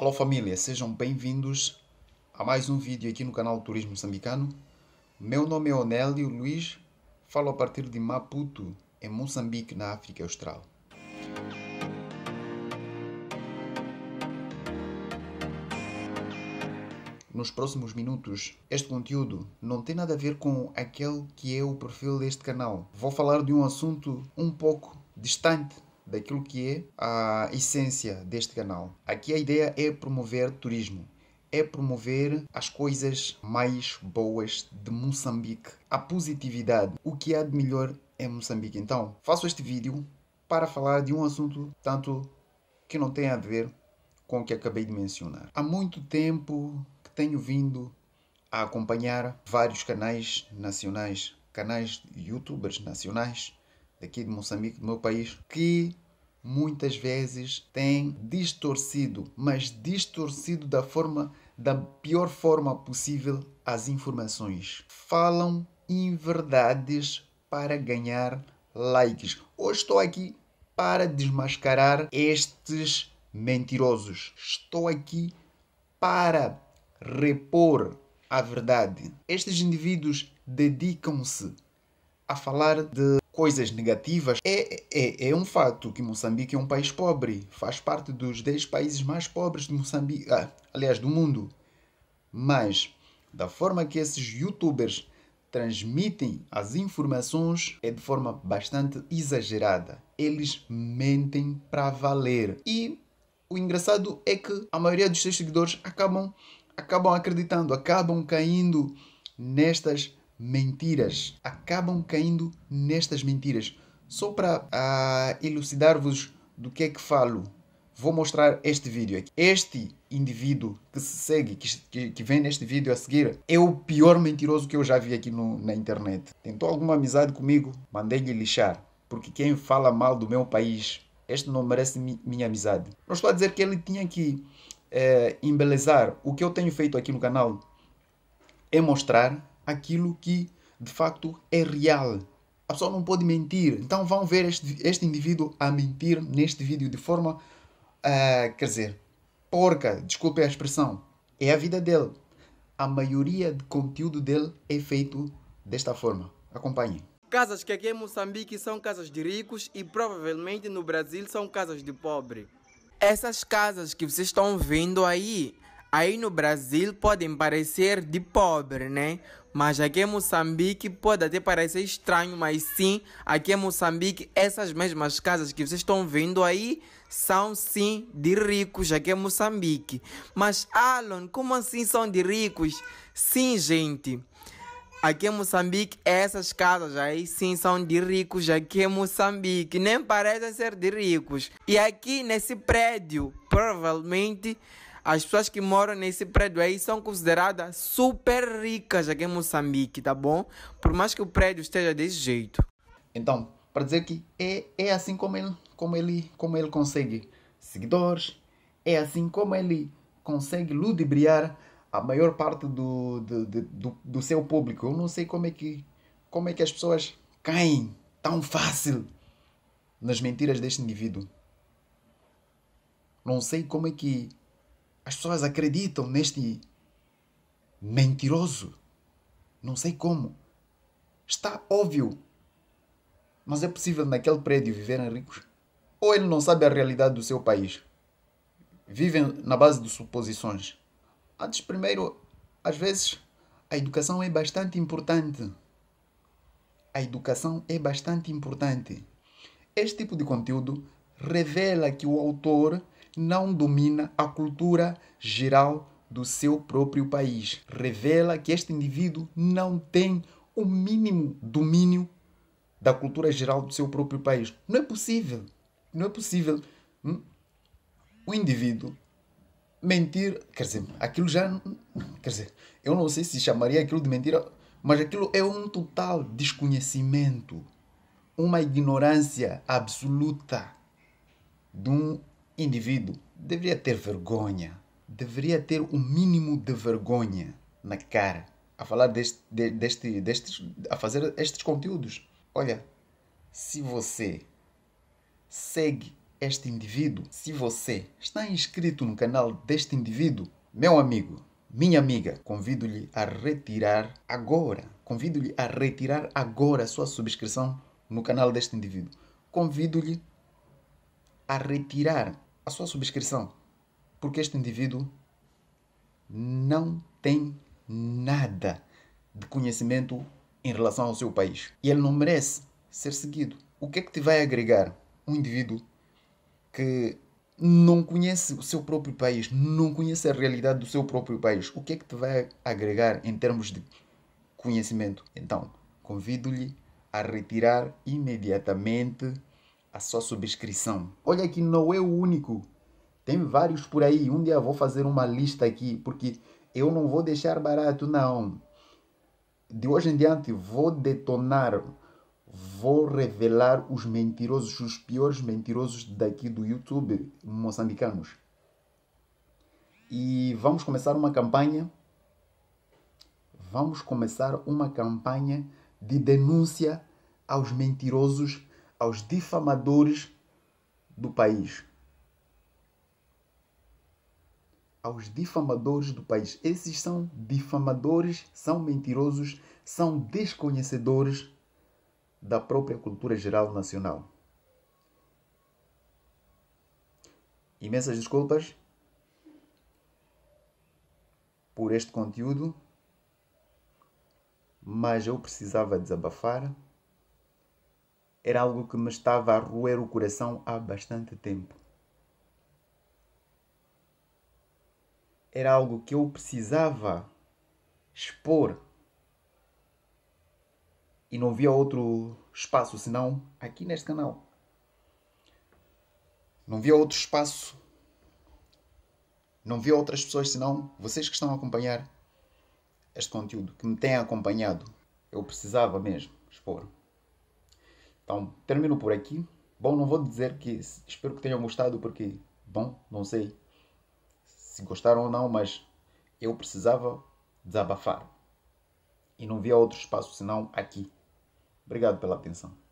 Alô família, sejam bem-vindos a mais um vídeo aqui no canal Turismo Moçambicano. Meu nome é Onélio Luiz, falo a partir de Maputo, em Moçambique, na África Austral. Nos próximos minutos, este conteúdo não tem nada a ver com aquele que é o perfil deste canal. Vou falar de um assunto um pouco distante daquilo que é a essência deste canal. Aqui a ideia é promover turismo, é promover as coisas mais boas de Moçambique, a positividade, o que há de melhor em Moçambique. Então, faço este vídeo para falar de um assunto tanto que não tem a ver com o que acabei de mencionar. Há muito tempo que tenho vindo a acompanhar vários canais nacionais, canais de youtubers nacionais aqui de Moçambique, do meu país, que muitas vezes tem distorcido, mas distorcido da forma da pior forma possível as informações. Falam inverdades para ganhar likes. Hoje estou aqui para desmascarar estes mentirosos. Estou aqui para repor a verdade. Estes indivíduos dedicam-se a falar de coisas negativas, é, é, é um fato que Moçambique é um país pobre, faz parte dos 10 países mais pobres de Moçambique, ah, aliás, do mundo. Mas, da forma que esses youtubers transmitem as informações é de forma bastante exagerada. Eles mentem para valer. E o engraçado é que a maioria dos seus seguidores acabam acabam acreditando, acabam caindo nestas mentiras. Acabam caindo nestas mentiras. Só para uh, ah, elucidar-vos do que é que falo, vou mostrar este vídeo aqui. Este indivíduo que se segue, que, que, vem neste vídeo a seguir, é o pior mentiroso que eu já vi aqui no, na internet. Tentou alguma amizade comigo? Mandei-lhe lixar. Porque quem fala mal do meu país, este não merece mi, minha amizade. Não estou a dizer que ele tinha que é, embelezar. O que eu tenho feito aqui no canal é mostrar aquilo que de facto é real. A pessoa não pode mentir. Então vão ver este, este indivíduo a mentir neste vídeo de forma, uh, quer dizer, porca, desculpe a expressão. É a vida dele. A maioria do conteúdo dele é feito desta forma. Acompanhem. Casas que aqui em Moçambique são casas de ricos e provavelmente no Brasil são casas de pobre. Essas casas que vocês estão vendo aí aí no Brasil podem parecer de pobre, né? Mas aqui em Moçambique pode até parecer estranho, mas sim, aqui em Moçambique, essas mesmas casas que vocês estão vendo aí são sim de ricos aqui em Moçambique. Mas, Alan, como assim são de ricos? Sim, gente. Aqui em Moçambique, essas casas aí sim são de ricos aqui em Moçambique. Nem parecem ser de ricos. E aqui nesse prédio, provavelmente as pessoas que moram nesse prédio aí são consideradas super ricas aqui em Moçambique, tá bom? Por mais que o prédio esteja desse jeito. Então, para dizer que é, é assim como ele, como, ele, como ele consegue seguidores, é assim como ele consegue ludibriar a maior parte do, do, do, do, seu público. Eu não sei como é que, como é que as pessoas caem tão fácil nas mentiras deste indivíduo. Não sei como é que as pessoas acreditam neste mentiroso. Não sei como. Está óbvio. Mas é possível naquele prédio viverem ricos? Ou ele não sabe a realidade do seu país? Vivem na base de suposições. Antes, primeiro, às vezes, a educação é bastante importante. A educação é bastante importante. Este tipo de conteúdo revela que o autor não domina a cultura geral do seu próprio país. Revela que este indivíduo não tem o mínimo domínio da cultura geral do seu próprio país. Não é possível. Não é possível hum? o indivíduo mentir. Quer dizer, aquilo já. Quer dizer, eu não sei se chamaria aquilo de mentira, mas aquilo é um total desconhecimento, uma ignorância absoluta de um indivíduo deveria ter vergonha, deveria ter o um mínimo de vergonha na cara a falar deste, deste, destes, a fazer estes conteúdos. Olha, se você segue este indivíduo, se você está inscrito no canal deste indivíduo, meu amigo, minha amiga, convido-lhe a retirar agora, convido-lhe a retirar agora a sua subscrição no canal deste indivíduo. Convido-lhe a retirar a sua subscrição, porque este indivíduo não tem nada de conhecimento em relação ao seu país e ele não merece ser seguido. O que é que te vai agregar um indivíduo que não conhece o seu próprio país, não conhece a realidade do seu próprio país? O que é que te vai agregar em termos de conhecimento? Então, convido-lhe a retirar imediatamente a sua subscrição. Olha que não é o único. Tem vários por aí. Um dia vou fazer uma lista aqui, porque eu não vou deixar barato, não. De hoje em diante vou detonar, vou revelar os mentirosos, os piores mentirosos daqui do YouTube moçambicanos. E vamos começar uma campanha. Vamos começar uma campanha de denúncia aos mentirosos aos difamadores do país. Aos difamadores do país. Esses são difamadores, são mentirosos, são desconhecedores da própria cultura geral nacional. Imensas desculpas por este conteúdo, mas eu precisava desabafar era algo que me estava a roer o coração há bastante tempo. Era algo que eu precisava expor e não via outro espaço senão aqui neste canal. Não via outro espaço. Não via outras pessoas senão vocês que estão a acompanhar este conteúdo, que me têm acompanhado. Eu precisava mesmo expor. Então, termino por aqui. Bom, não vou dizer que espero que tenham gostado, porque, bom, não sei se gostaram ou não, mas eu precisava desabafar. E não via outro espaço senão aqui. Obrigado pela atenção.